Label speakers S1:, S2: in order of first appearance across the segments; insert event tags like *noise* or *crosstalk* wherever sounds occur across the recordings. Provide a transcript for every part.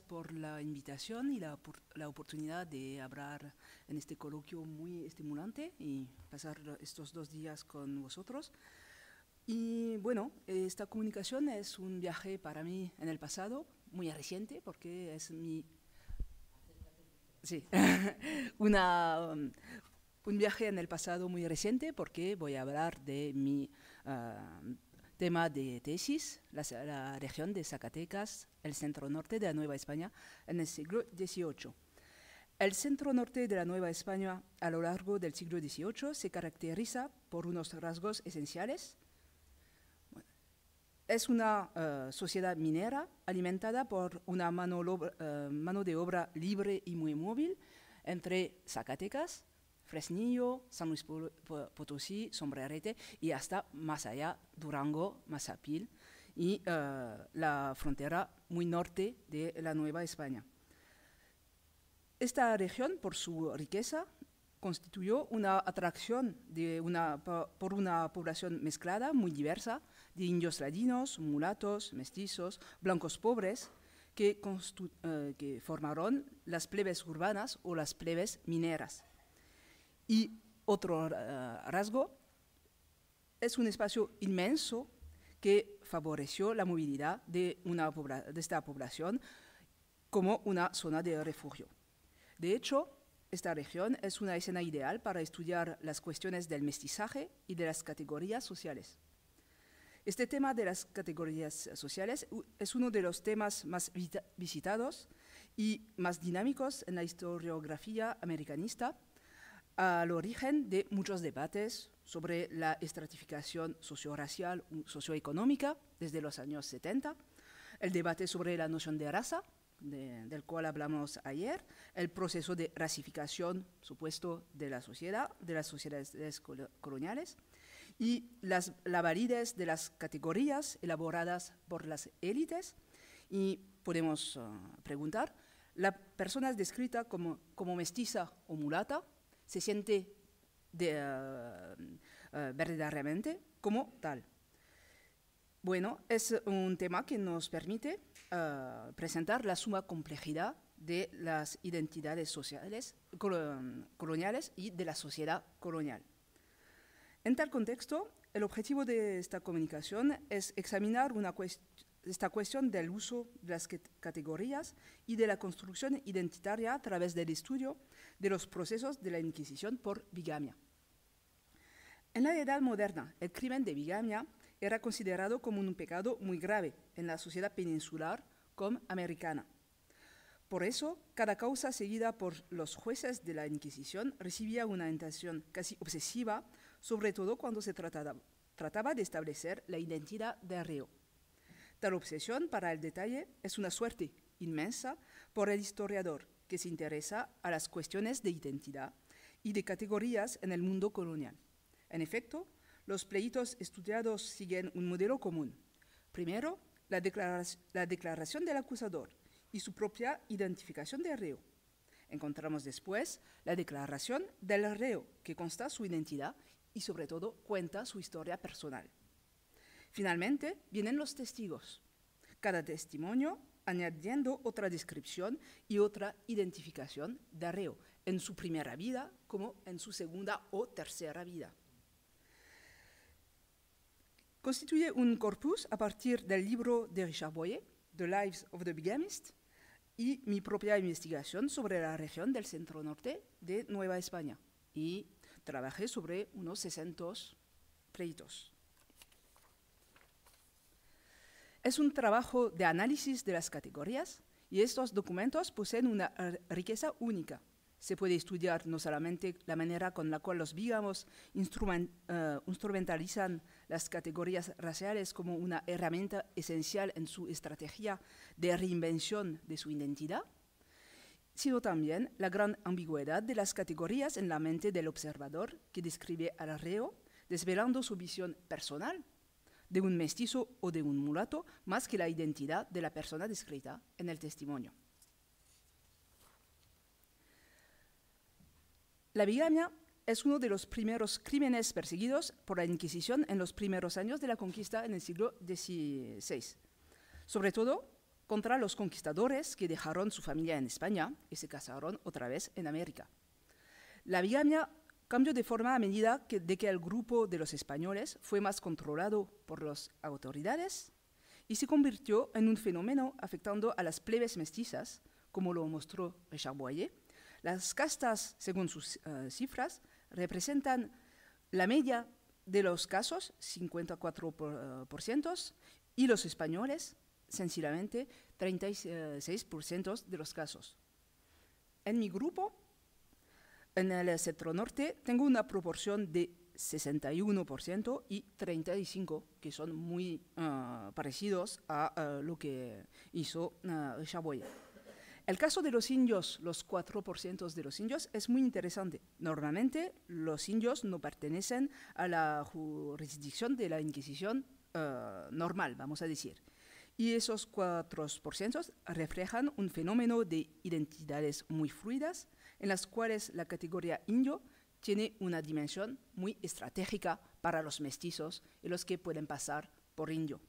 S1: por la invitación y la, la, oportunidad de hablar en este coloquio muy estimulante y pasar estos dos días con vosotros. Y bueno, esta comunicación es un viaje para mí en el pasado, muy reciente, porque es mi... Sí, *laughs* una, um, un viaje en el pasado muy reciente porque voy a hablar de mi... Ah, Tema de tesis, la, región de Zacatecas, el centro norte de la Nueva España en el siglo XVIII. El centro norte de la Nueva España a lo largo del siglo XVIII se caracteriza por unos rasgos esenciales. Es una eh, sociedad minera alimentada por una mano, eh, mano de obra libre y muy móvil entre Zacatecas, Fresnillo, San Luis Potosí, Sombrerete y hasta más allá, Durango, Mazapil y eh, la frontera muy norte de la Nueva España. Esta región, por su riqueza, constituyó una atracción por una población mezclada, muy diversa, de indios ladinos, mulatos, mestizos, blancos pobres, que, eh, que, formaron las plebes urbanas o las plebes mineras. Y otro rasgo es un espacio inmenso que favoreció la movilidad de, una de esta población como una zona de refugio. De hecho, esta región es una escena ideal para estudiar las cuestiones del mestizaje y de las categorías sociales. Este tema de las categorías sociales es uno de los temas más visitados y más dinámicos en la historiografía americanista al origen de muchos debates sobre la estratificación socioracial socio socioeconómica desde los años 70, el debate sobre la noción de raza, del cual hablamos ayer, el proceso de racificación, supuesto, de la sociedad, de las sociedades coloniales, y las, la validez de las categorías elaboradas por las élites, y podemos ah, preguntar, la persona es descrita como mestiza o mulata, se siente eh, eh, verdaderamente como tal. Bueno, es un tema que nos permite eh, presentar la suma complejidad de las identidades sociales coloniales y de la sociedad colonial. En tal contexto, el objetivo de esta comunicación es examinar una, cuestión esta cuestión del uso de las categorías y de la construcción identitaria a través del estudio de los procesos de la Inquisición por bigamia. En la Edad Moderna, el crimen de bigamia era considerado como un pecado muy grave en la sociedad peninsular como americana. Por eso, cada causa seguida por los jueces de la Inquisición recibía una atención casi obsesiva, sobre todo cuando se trataba, de establecer la identidad de arreo. Tal obsesión para el detalle es una suerte inmensa por el historiador que se interesa a las cuestiones de identidad y de categorías en el mundo colonial. En efecto, los pleitos estudiados siguen un modelo común. Primero, la, declaración, del acusador y su propia identificación del reo. Encontramos después la declaración del reo, que consta su identidad y sobre todo cuenta su historia personal. Finalmente, vienen los testigos, cada testimonio añadiendo otra descripción y otra identificación de arreo, en su primera vida como en su segunda o tercera vida. Constituye un corpus a partir del libro de Richard Boyer, The Lives of the Bigamist, y mi propia investigación sobre la región del centro norte de Nueva España. Y trabajé sobre unos 60 pleitos. Es un trabajo de análisis de las categorías y estos documentos poseen una riqueza única. Se puede estudiar no solamente la manera con la cual los bígamos eh, instrumentalizan las categorías raciales como una herramienta esencial en su estrategia de reinvención de su identidad, sino también la gran ambigüedad de las categorías en la mente del observador que describe al reo, desvelando su visión personal de un mestizo o de un mulato más que la identidad de la persona descrita en el testimonio. La bigamia es uno de los primeros crímenes perseguidos por la Inquisición en los primeros años de la conquista en el siglo XVI, sobre todo contra los conquistadores que dejaron su familia en España y se casaron otra vez en América. La bigamia Cambio de forma a medida que, de que el grupo de los españoles fue más controlado por las autoridades y se convirtió en un fenómeno afectando a las plebes mestizas, como lo mostró Richard Boyer. Las castas, según sus eh, cifras, representan la media de los casos, 54%, eh, y los españoles, sencillamente, 36% eh, de los casos. En mi grupo en el centro norte tengo una proporción de 61% y 35%, que son muy ah, parecidos a ah, lo que hizo uh, Chaboya. El caso de los indios, los 4% de los indios, es muy interesante. Normalmente los indios no pertenecen a la jurisdicción de la Inquisición normal, vamos a decir. Y esos 4% reflejan un fenómeno de identidades muy fluidas, en las cuales la categoría indio tiene una dimensión muy estratégica para los mestizos y los que pueden pasar por indio.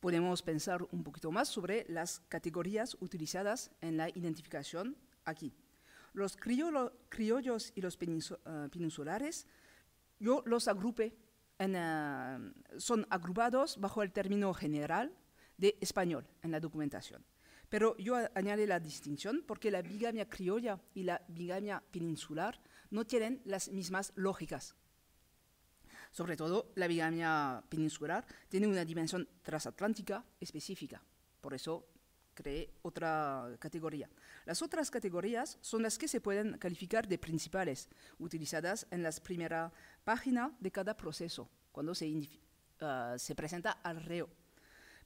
S1: Podemos pensar un poquito más sobre las categorías utilizadas en la identificación aquí. Los criollos y los eh, peninsulares, yo los agrupe, eh, son agrupados bajo el término general de español en la documentación. Pero yo añade la distinción porque la bigamia criolla y la bigamia peninsular no tienen las mismas lógicas. Sobre todo, la bigamia peninsular tiene una dimensión transatlántica específica, por eso creé otra categoría. Las otras categorías son las que se pueden calificar de principales, utilizadas en la primera página de cada proceso, cuando se, ah, se presenta al reo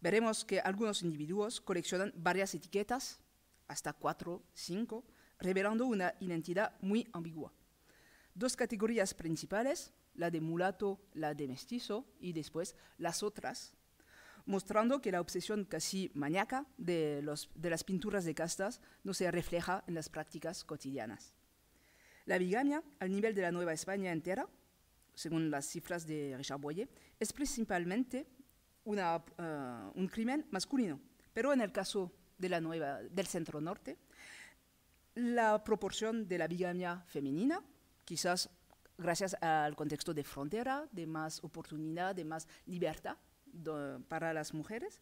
S1: veremos que algunos individuos coleccionan varias etiquetas, hasta cuatro, cinco, revelando una identidad muy ambigua. Dos categorías principales, la de mulato, la de mestizo, y después las otras, mostrando que la obsesión casi maníaca de, de las pinturas de castas no se refleja en las prácticas cotidianas. La bigamia, al nivel de la Nueva España entera, según las cifras de Richard Boyer, es principalmente una, eh, un crimen masculino. Pero en el caso de la nueva, del centro norte, la proporción de la bigamia femenina, quizás gracias al contexto de frontera, de más oportunidad, de más libertad para las mujeres,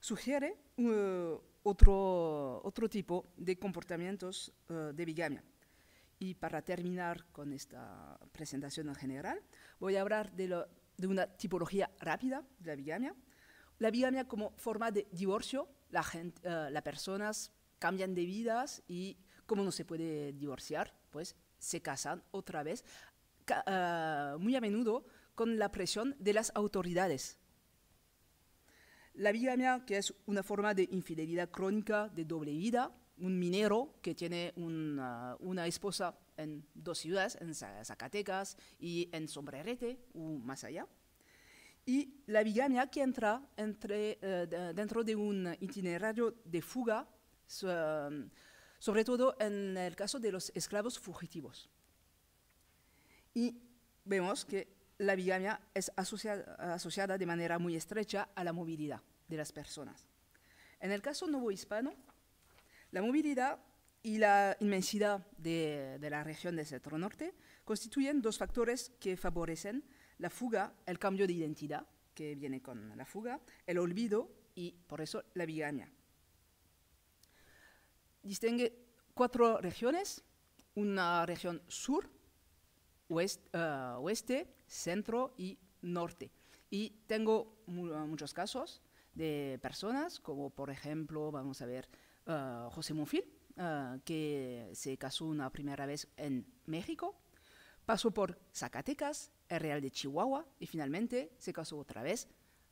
S1: sugiere eh, otro, otro tipo de comportamientos eh, de bigamia. Y para terminar con esta presentación en general, voy a hablar de lo de una tipología rápida de la bigamia. La bigamia como forma de divorcio, la eh, las personas cambian de vidas y como no se puede divorciar, pues se casan otra vez, eh, muy a menudo con la presión de las autoridades. La bigamia, que es una forma de infidelidad crónica, de doble vida, un minero que tiene una, eh, una esposa en dos ciudades, en Zacatecas y en Sombrerete, o más allá. Y la bigamia que entra entre, eh, dentro de un itinerario de fuga, sobre todo en el caso de los esclavos fugitivos. Y vemos que la bigamia es asociada, asociada de manera muy estrecha a la movilidad de las personas. En el caso hispano, la movilidad y la inmensidad de, la región del centro norte constituyen dos factores que favorecen la fuga, el cambio de identidad que viene con la fuga, el olvido y por eso la vigaña. Distingue cuatro regiones, una región sur, oeste, eh, oeste centro y norte. Y tengo muchos casos de personas, como por ejemplo, vamos a ver, eh, José Monfil, Ah, que se casó una primera vez en México, pasó por Zacatecas, el Real de Chihuahua y finalmente se casó otra vez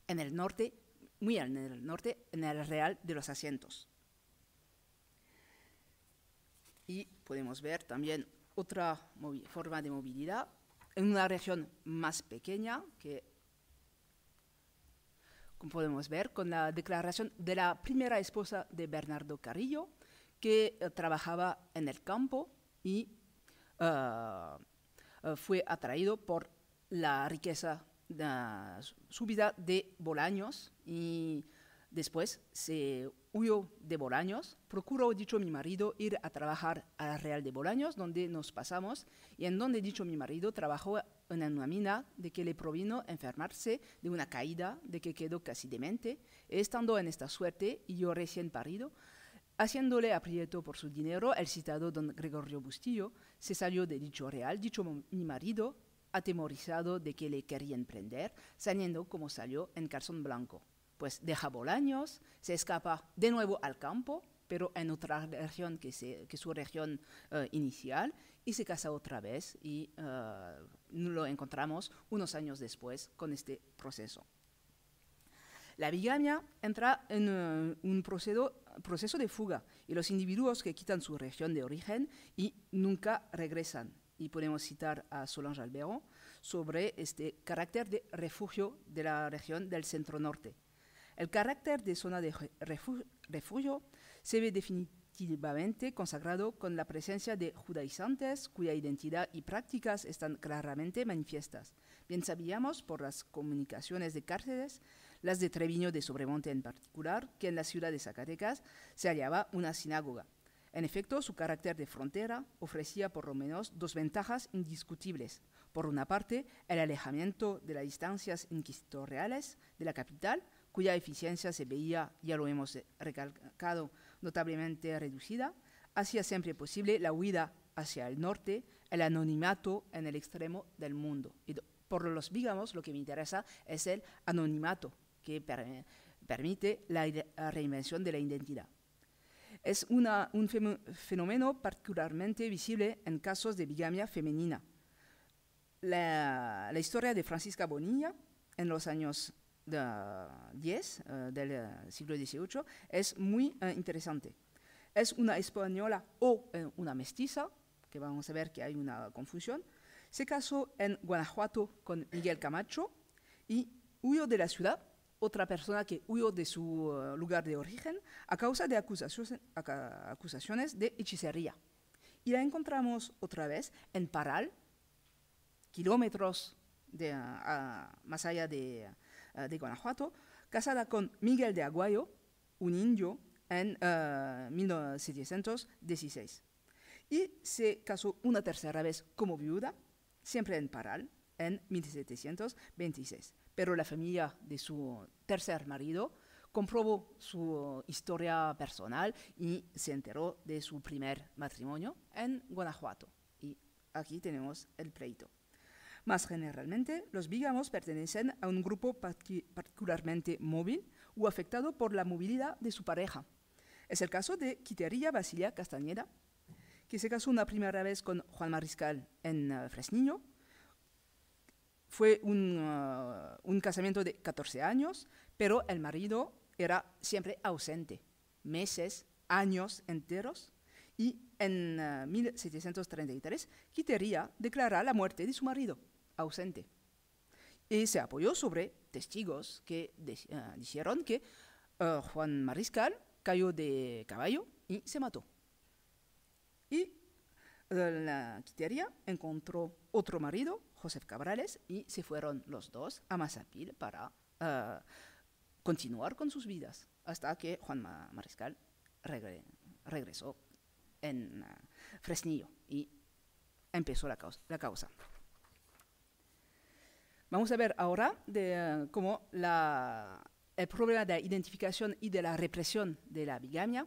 S1: en el norte, muy en el norte, en el Real de los Asientos. Y podemos ver también otra forma de movilidad en una región más pequeña que como podemos ver con la declaración de la primera esposa de Bernardo Carrillo que eh, trabajaba en el campo y ah, ah, fue atraído por la riqueza, ah, su subida de Bolaños y después se huyó de Bolaños. Procuró, dicho mi marido, ir a trabajar a la Real de Bolaños, donde nos pasamos y en donde, dicho mi marido, trabajó en una mina de que le provino enfermarse de una caída, de que quedó casi demente. Estando en esta suerte y yo recién parido, Haciéndole aprieto por su dinero, el citado don Gregorio Bustillo se salió de dicho real, dicho mi marido, atemorizado de que le querían prender, saliendo como salió en calzón blanco. Pues deja Bolaños, se escapa de nuevo al campo, pero en otra región que, su región eh, inicial, y se casa otra vez y eh, lo encontramos unos años después con este proceso. La bigamia entra en eh, un proceso de fuga y los individuos que quitan su región de origen y nunca regresan. Y podemos citar a Solange Albero sobre este carácter de refugio de la región del centro norte. El carácter de zona de refugio se ve definitivamente consagrado con la presencia de judaizantes cuya identidad y prácticas están claramente manifiestas. Bien sabíamos por las comunicaciones de cárceles las de Treviño de Sobremonte en particular, que en la ciudad de Zacatecas se hallaba una sinagoga. En efecto, su carácter de frontera ofrecía por lo menos dos ventajas indiscutibles. Por una parte, el alejamiento de las distancias inquisitoriales de la capital, cuya eficiencia se veía, ya lo hemos recalcado, notablemente reducida, hacía siempre posible la huida hacia el norte, el anonimato en el extremo del mundo. Y por los digamos, lo que me interesa es el anonimato que permite la reinvención de la identidad. Es un fenómeno particularmente visible en casos de bigamia femenina. La, historia de Francisca Bonilla en los años 10 ah, ah, del ah, siglo XVIII es muy interesante. Es una española o eh, una mestiza, que vamos a ver que hay una confusión, se casó en Guanajuato con Miguel Camacho y huyó de la ciudad otra persona que huyó de su eh, lugar de origen a causa de acusaciones de hechicería. Y la encontramos otra vez en Paral, kilómetros eh, más allá eh, de, Guanajuato, casada con Miguel de Aguayo, un indio, en 1716 Y se casó una tercera vez como viuda, siempre en Paral, en 1726 pero la familia de su tercer marido comprobó su historia personal y se enteró de su primer matrimonio en Guanajuato. Y aquí tenemos el pleito. Más generalmente, los bígamos pertenecen a un grupo particularmente móvil o afectado por la movilidad de su pareja. Es el caso de Quitería Basilia Castañeda, que se casó una primera vez con Juan Mariscal en eh, Fresniño, fue ah, un, casamiento de 14 años, pero el marido era siempre ausente, meses, años enteros, y en 1733 ah, Quitería declarará la muerte de su marido, ausente. Y se apoyó sobre testigos que ah, dijeron que Juan Mariscal cayó de caballo y se mató. Y la quitería encontró otro marido, Josef Cabrales, y se fueron los dos a Mazapil para ah, continuar con sus vidas, hasta que Juan Mariscal regresó en ah, Fresnillo y empezó la, causa. Vamos a ver ahora ah, cómo el problema de la identificación y de la represión de la bigamia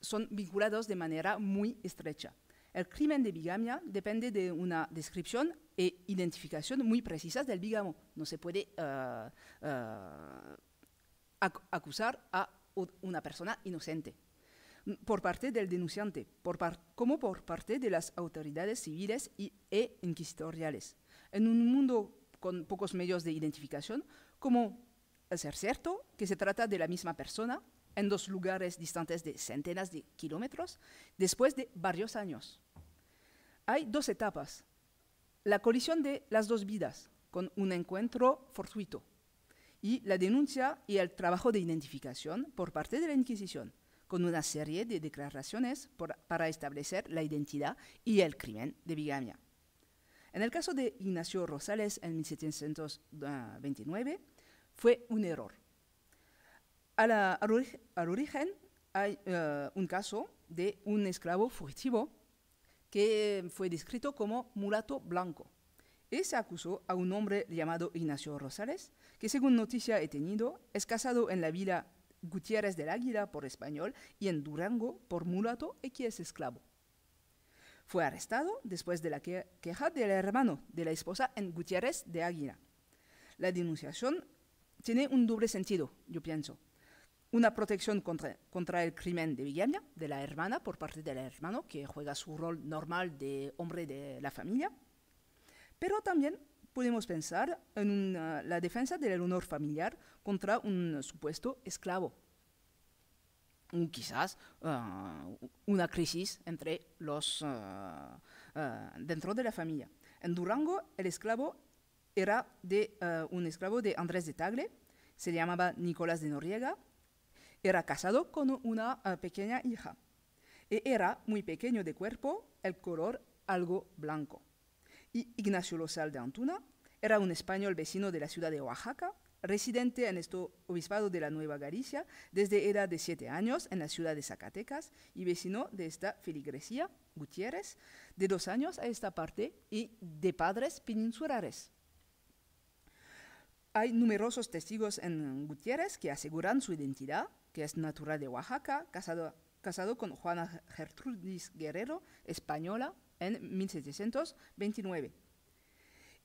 S1: son vinculados de manera muy estrecha el crimen de bigamia depende de una descripción e identificación muy precisas del bigamo. No se puede eh, eh, acusar a una persona inocente mm, por parte del denunciante, como por parte de las autoridades civiles e inquisitoriales. En un mundo con pocos medios de identificación, ¿cómo hacer cierto que se trata de la misma persona en dos lugares distantes de centenas de kilómetros después de varios años? hay dos etapas. La colisión de las dos vidas con un encuentro fortuito y la denuncia y el trabajo de identificación por parte de la Inquisición, con una serie de declaraciones para establecer la identidad y el crimen de bigamia. En el caso de Ignacio Rosales en 1729, fue un error. A al, origen, hay eh, un caso de un esclavo fugitivo que fue descrito como mulato blanco. Él se acusó a un hombre llamado Ignacio Rosales, que según noticia he tenido, es casado en la villa Gutiérrez del Águila por español y en Durango por mulato y que es esclavo. Fue arrestado después de la queja del hermano de la esposa en Gutiérrez de Águila. La denunciación tiene un doble sentido, yo pienso una protección contra, el crimen de Virginia, de la hermana, por parte del hermano, que juega su rol normal de hombre de la familia. Pero también podemos pensar en la defensa del honor familiar contra un supuesto esclavo. quizás ah, una crisis entre los, ah, ah, dentro de la familia. En Durango, el esclavo era de, un esclavo de Andrés de Tagle, se llamaba Nicolás de Noriega, era casado con una eh, pequeña hija y e era muy pequeño de cuerpo, el color algo blanco. Y Ignacio Lozal de Antuna era un español vecino de la ciudad de Oaxaca, residente en este obispado de la Nueva Galicia desde edad de siete años en la ciudad de Zacatecas y vecino de esta filigresía, Gutiérrez, de dos años a esta parte y de padres peninsulares. Hay numerosos testigos en Gutiérrez que aseguran su identidad que es natural de Oaxaca, casado, casado con Juana Gertrudis Guerrero, española, en 1729.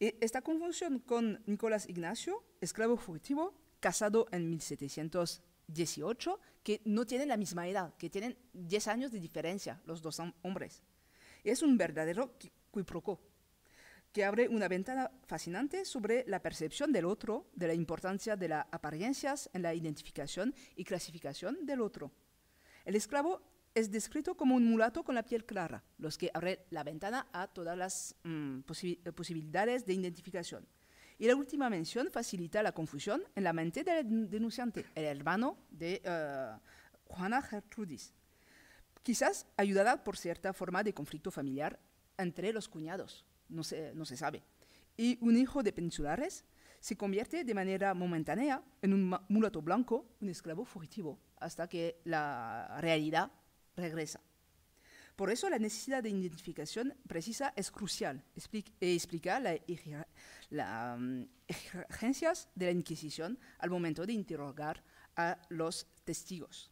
S1: E, esta confusión con Nicolás Ignacio, esclavo fugitivo, casado en 1718, que no tienen la misma edad, que tienen 10 años de diferencia los dos hombres. Es un verdadero quiproquo que abre una ventana fascinante sobre la percepción del otro, de la importancia de las apariencias en la identificación y clasificación del otro. El esclavo es descrito como un mulato con la piel clara, los que abre la ventana a todas las mm, eh, posibilidades de identificación. Y la última mención facilita la confusión en la mente del denunciante, el hermano de eh, Juana Gertrudis. Quizás ayudada por cierta forma de conflicto familiar entre los cuñados, no se, sabe. Y un hijo de peninsulares se convierte de manera momentánea en un mulato blanco, un esclavo fugitivo, hasta que la realidad regresa. Por eso la necesidad de identificación precisa es crucial. Eh, explica, explica las la, exigencias mm, de la Inquisición al momento de interrogar a los testigos.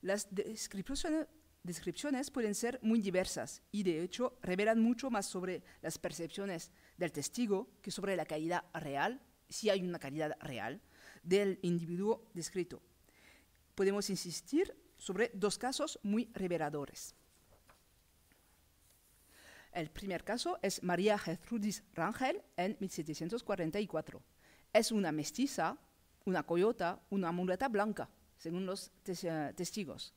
S1: Las descripciones descripciones pueden ser muy diversas y de hecho revelan mucho más sobre las percepciones del testigo que sobre la calidad real, si hay una calidad real, del individuo descrito. Podemos insistir sobre dos casos muy reveladores. El primer caso es María Gertrudis Rangel en 1744. Es una mestiza, una coyota, una mulata blanca, según los eh, testigos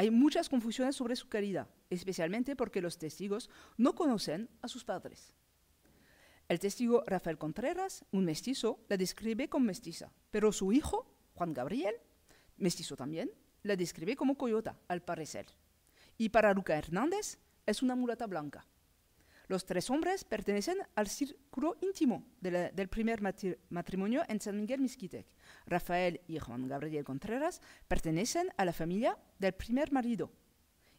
S1: hay muchas confusiones sobre su caridad, especialmente porque los testigos no conocen a sus padres. El testigo Rafael Contreras, un mestizo, la describe como mestiza, pero su hijo, Juan Gabriel, mestizo también, la describe como coyota, al parecer. Y para Luca Hernández, es una mulata blanca. Los tres hombres pertenecen al círculo íntimo del primer matrimonio en San Miguel Misquitec. Rafael y Juan Gabriel Contreras pertenecen a la familia del primer marido.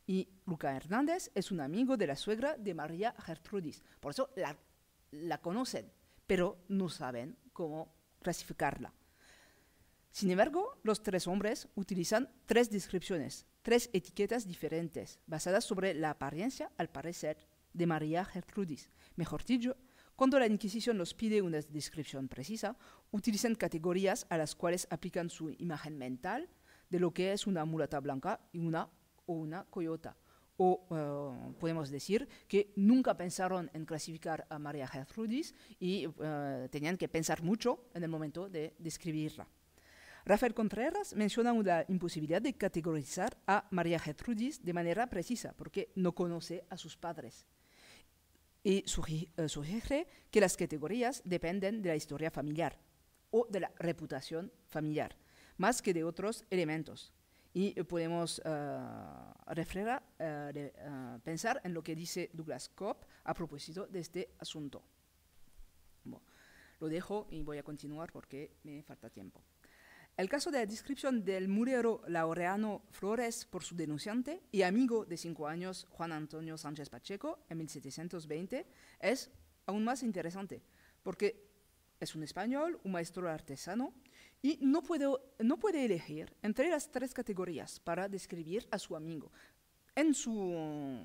S1: Y Luca Hernández es un amigo de la suegra de María Gertrudis. Por eso la conocen, pero no saben cómo clasificarla. Sin embargo, los tres hombres utilizan tres descripciones, tres etiquetas diferentes, basadas sobre la apariencia, al parecer, de María Gertrudis. Mejor dicho, cuando la Inquisición nos pide una descripción precisa, utilizan categorías a las cuales aplican su imagen mental de lo que es una mulata blanca y una o una coyota. O eh, podemos decir que nunca pensaron en clasificar a María Gertrudis y eh, tenían que pensar mucho en el momento de describirla. Rafael Contreras menciona una imposibilidad de categorizar a María Gertrudis de manera precisa, porque no conoce a sus padres y eh, sugiere que las categorías dependen de la historia familiar o de la reputación familiar, más que de otros elementos. Y podemos eh, eh, pensar en lo que dice Douglas Cobb a propósito de este asunto. lo dejo y voy a continuar porque me falta tiempo. El caso de la descripción del murero laureano Flores por su denunciante y amigo de cinco años Juan Antonio Sánchez Pacheco en 1720 es aún más interesante, porque es un español, un maestro artesano, y no puede, no puede elegir entre las tres categorías para describir a su amigo. En su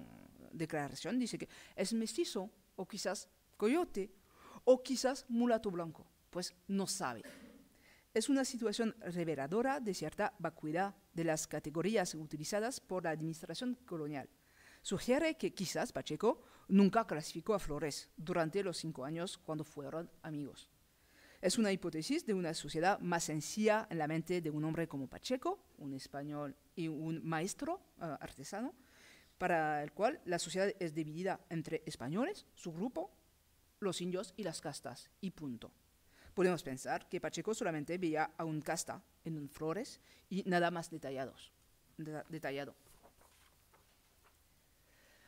S1: declaración dice que es mestizo, o quizás coyote, o quizás mulato blanco, pues no sabe es una situación reveladora de cierta vacuidad de las categorías utilizadas por la administración colonial. Sugiere que quizás Pacheco nunca clasificó a Flores durante los cinco años cuando fueron amigos. Es una hipótesis de una sociedad más sencilla en la mente de un hombre como Pacheco, un español y un maestro ah, artesano, para el cual la sociedad es dividida entre españoles, su grupo, los indios y las castas, y punto. Podemos pensar que Pacheco solamente veía a un casta en un flores y nada más detallados, detallado.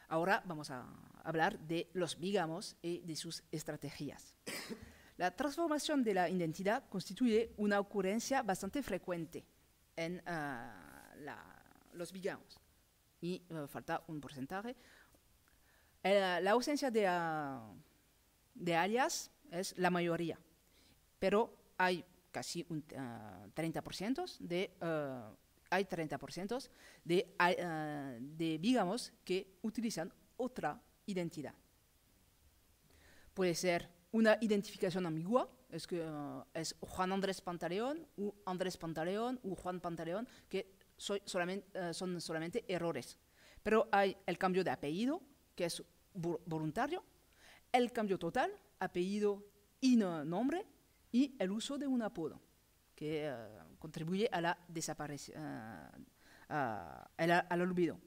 S1: Ahora vamos a hablar de los bigamos y de sus estrategias. La transformación de la identidad constituye una ocurrencia bastante frecuente en ah, los bigamos y eh, falta un porcentaje. Eh, la ausencia de, ah, de alias es la mayoría pero hay casi un 30% ah, de, ah, hay 30% de, ah, de, digamos, que utilizan otra identidad. Puede ser una identificación ambigua, es que es Juan Andrés Pantaleón, o Andrés Pantaleón, o Juan Pantaleón, que son solamente errores. Pero hay el cambio de apellido, que es voluntario, el cambio total, apellido y nombre, y el uso de un apodo que eh, contribuye a la desaparición, eh, al olvido.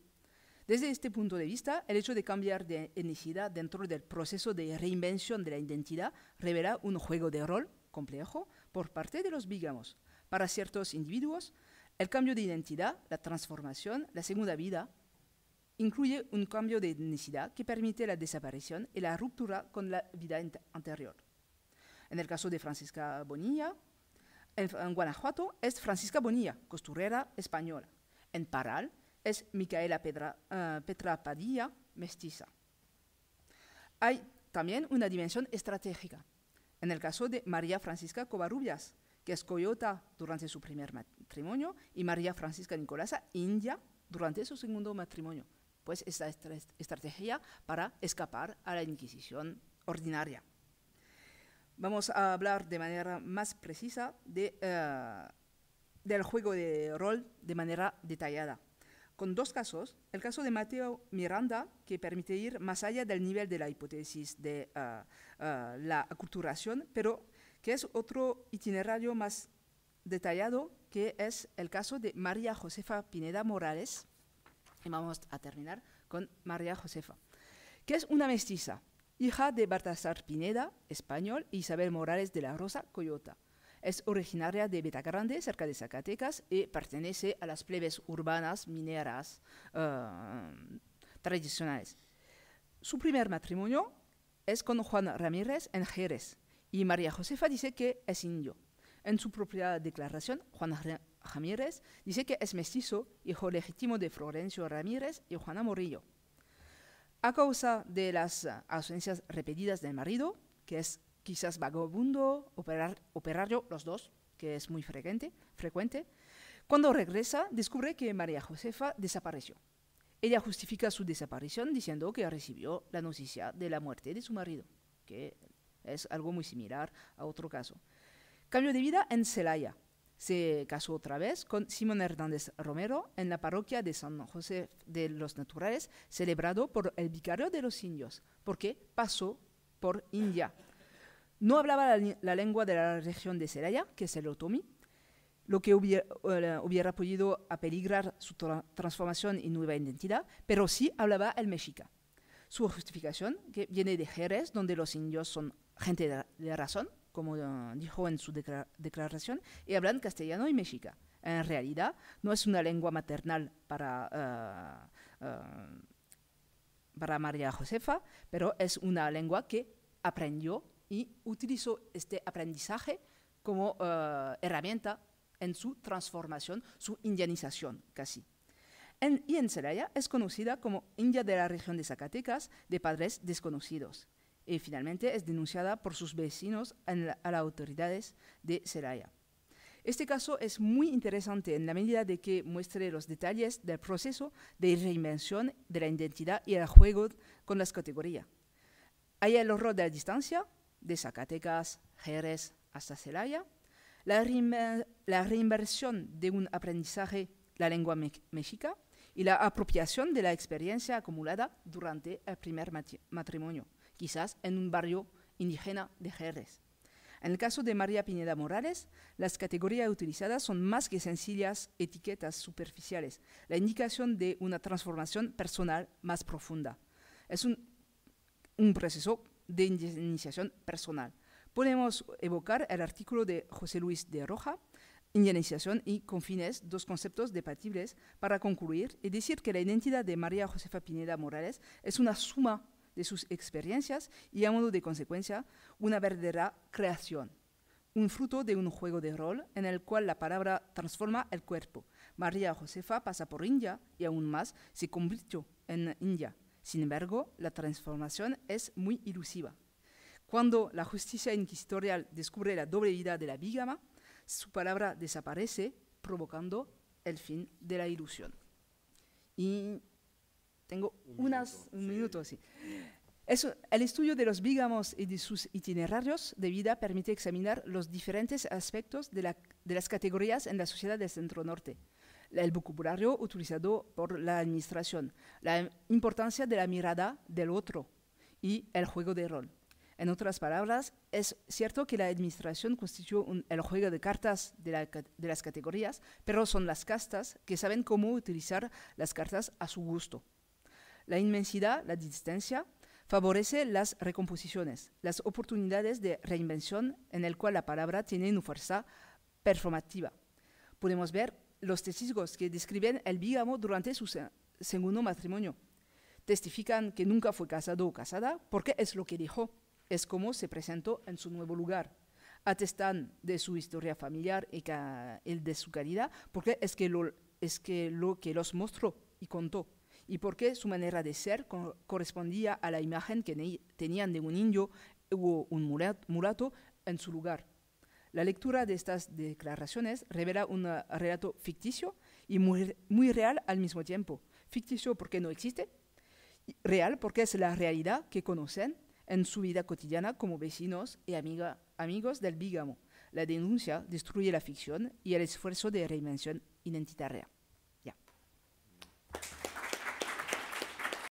S1: Desde este punto de vista, el hecho de cambiar de etnicidad dentro del proceso de reinvención de la identidad revela un juego de rol complejo por parte de los bigamos. Para ciertos individuos, el cambio de identidad, la transformación, la segunda vida, incluye un cambio de etnicidad que permite la desaparición y la ruptura con la vida anterior. En el caso de Francisca Bonilla, en, Guanajuato es Francisca Bonilla, costurera española. En Paral es Micaela Pedra, eh, Petra Padilla, mestiza. Hay también una dimensión estratégica. En el caso de María Francisca Covarrubias, que es coyota durante su primer matrimonio, y María Francisca Nicolasa, india, durante su segundo matrimonio. Pues esta estrategia para escapar a la Inquisición ordinaria. Vamos a hablar de manera más precisa eh, del juego de rol de manera detallada, con dos casos. El caso de Mateo Miranda, que permite ir más allá del nivel de la hipótesis de eh, eh, la aculturación, pero que es otro itinerario más detallado, que es el caso de María Josefa Pineda Morales. Y vamos a terminar con María Josefa, que es una mestiza hija de Bartasar Pineda, español, y e Isabel Morales de la Rosa Coyota. Es originaria de Betagrande, cerca de Zacatecas, y pertenece a las plebes urbanas mineras eh, tradicionales. Su primer matrimonio es con Juan Ramírez en Jerez, y María Josefa dice que es indio. En su propia declaración, Juan Ramírez dice que es mestizo, hijo legítimo de Florencio Ramírez y Juana Morillo. A causa de las ah, ausencias repetidas del marido, que es quizás vagabundo, operario, los dos, que es muy frecuente, frecuente, cuando regresa descubre que María Josefa desapareció. Ella justifica su desaparición diciendo que recibió la noticia de la muerte de su marido, que es algo muy similar a otro caso. Cambio de vida en Celaya, se casó otra vez con Simón Hernández Romero en la parroquia de San José de los Naturales, celebrado por el vicario de los indios, porque pasó por India. No hablaba la, lengua de la región de Celaya, que es el Otomi, lo que eh, hubiera, podido peligrar su transformación y nueva identidad, pero sí hablaba el mexica. Su justificación, que viene de Jerez, donde los indios son gente de razón, como ah, dijo en su declaración, y hablan castellano y mexica. En realidad, no es una lengua maternal para, ah, ah, María Josefa, pero es una lengua que aprendió y utilizó este aprendizaje como herramienta en su transformación, su indianización casi. y en Celaya es conocida como India de la región de Zacatecas de padres desconocidos y finalmente es denunciada por sus vecinos a las autoridades de Celaya. Este caso es muy interesante en la medida de que muestre los detalles del proceso de reinvención de la identidad y el juego con las categorías. Hay el horror de la distancia, de Zacatecas, Jerez hasta Celaya, la, reinversión de un aprendizaje, la lengua mexica, y la apropiación de la experiencia acumulada durante el primer matrimonio quizás en un barrio indígena de Jerez. En el caso de María Pineda Morales, las categorías utilizadas son más que sencillas etiquetas superficiales, la indicación de una transformación personal más profunda. Es un, proceso de iniciación personal. Podemos evocar el artículo de José Luis de Roja, Indianización y confines, dos conceptos debatibles, para concluir y decir que la identidad de María Josefa Pineda Morales es una suma de sus experiencias y a modo de consecuencia una verdadera creación, un fruto de un juego de rol en el cual la palabra transforma el cuerpo. María Josefa pasa por India y aún más se convirtió en India. Sin embargo, la transformación es muy ilusiva. Cuando la justicia inquisitorial descubre la doble vida de la vígama, su palabra desaparece, provocando el fin de la ilusión. Y tengo un minuto, así. el estudio de los bígamos y de sus itinerarios de vida permite examinar los diferentes aspectos de, las categorías en la sociedad del centro norte, el vocabulario utilizado por la administración, la importancia de la mirada del otro y el juego de rol. En otras palabras, es cierto que la administración constituye el juego de cartas de, las categorías, pero son las castas que saben cómo utilizar las cartas a su gusto. La inmensidad, la distancia, favorece las recomposiciones, las oportunidades de reinvención en el cual la palabra tiene una fuerza performativa. Podemos ver los testigos que describen el bígamo durante su segundo matrimonio. Testifican que nunca fue casado o casada porque es lo que dijo, es como se presentó en su nuevo lugar. Atestan de su historia familiar y el de su caridad porque es que, es que lo que los mostró y contó y por qué su manera de ser correspondía a la imagen que tenían de un indio o un mulato en su lugar. La lectura de estas declaraciones revela un ah, relato ficticio y muy, real al mismo tiempo. Ficticio porque no existe, real porque es la realidad que conocen en su vida cotidiana como vecinos y amigos del bígamo. La denuncia destruye la ficción y el esfuerzo de reinvención identitaria.